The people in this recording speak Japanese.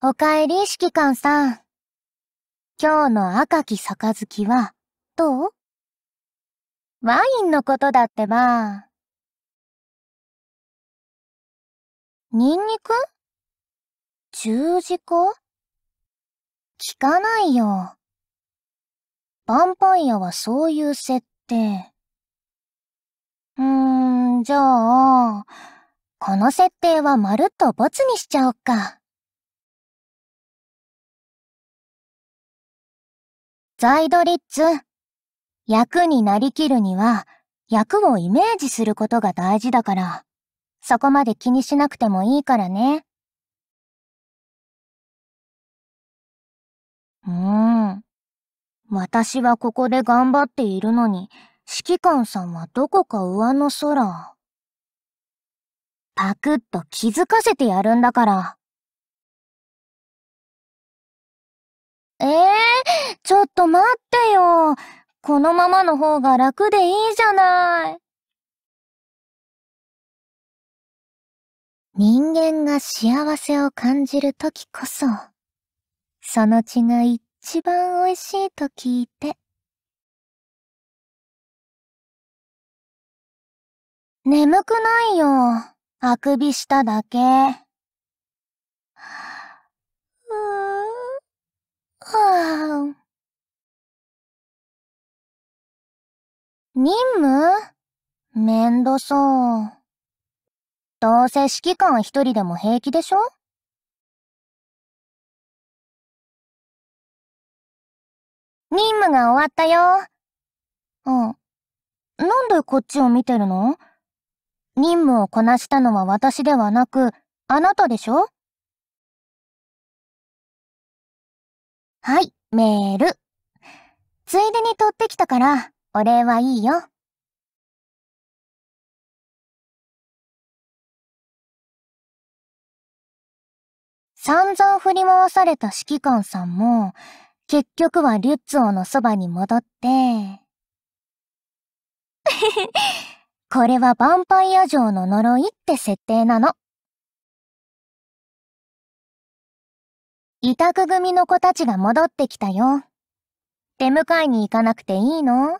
おかえり、指揮官さん。今日の赤き杯は、どうワインのことだってば。ニンニク十字架聞かないよ。ヴァンパイアはそういう設定。うーん、じゃあ、この設定はまるっとボツにしちゃおっか。ザイドリッツ。役になりきるには、役をイメージすることが大事だから、そこまで気にしなくてもいいからね。うーん。私はここで頑張っているのに、指揮官さんはどこか上の空。パクッと気づかせてやるんだから。ええーちょっと待ってよ。このままの方が楽でいいじゃない。人間が幸せを感じるときこそ、その血が一番美味しいと聞いて。眠くないよ。あくびしただけ。任務めんどそう。どうせ指揮官一人でも平気でしょ任務が終わったよ。あ、なんでこっちを見てるの任務をこなしたのは私ではなく、あなたでしょはい、メール。ついでに取ってきたから、お礼はいいよ。散々振り回された指揮官さんも、結局はリュッツォのそばに戻って、これはヴァンパイア城の呪いって設定なの。委託組の子たちが戻ってきたよ。出迎えに行かなくていいの